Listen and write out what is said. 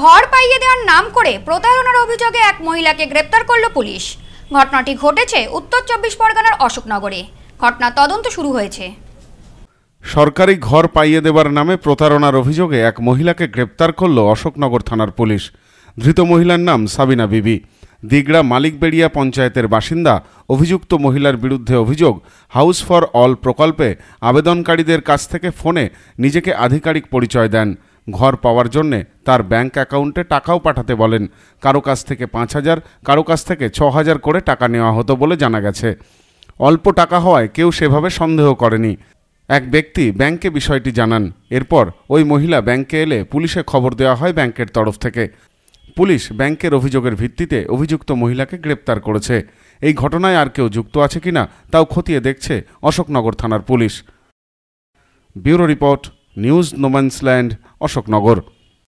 ঘর পাইয়ে দেওয়ার নাম করে প্রতারণার অভিযোগে এক মহিলাকে গ্রেপ্তার করল পুলিশ ঘটনাটি ঘটেছে উত্তর চব্বিশ পরগনার অশোকনগরে ঘটনা তদন্ত শুরু হয়েছে সরকারি ঘর পাইয়ে দেওয়ার নামে প্রতারণার অভিযোগে এক মহিলাকে গ্রেপ্তার করল অশোকনগর থানার পুলিশ ধৃত মহিলার নাম সাবিনা বিবি দিগড়া মালিকবেড়িয়া পঞ্চায়েতের বাসিন্দা অভিযুক্ত মহিলার বিরুদ্ধে অভিযোগ হাউস ফর অল প্রকল্পে আবেদনকারীদের কাছ থেকে ফোনে নিজেকে আধিকারিক পরিচয় দেন ঘর পাওয়ার জন্যে তার ব্যাংক অ্যাকাউন্টে টাকাও পাঠাতে বলেন কারো কাছ থেকে পাঁচ হাজার কারো কাছ থেকে ছ হাজার করে টাকা নেওয়া হতো বলে জানা গেছে অল্প টাকা হওয়ায় কেউ সেভাবে সন্দেহ করেনি এক ব্যক্তি ব্যাংকে বিষয়টি জানান এরপর ওই মহিলা ব্যাংকে এলে পুলিশে খবর দেওয়া হয় ব্যাংকের তরফ থেকে পুলিশ ব্যাংকের অভিযোগের ভিত্তিতে অভিযুক্ত মহিলাকে গ্রেপ্তার করেছে এই ঘটনায় আর কেউ যুক্ত আছে কিনা তাও খতিয়ে দেখছে অশোকনগর থানার police bureau report news no man's land Ashoknagar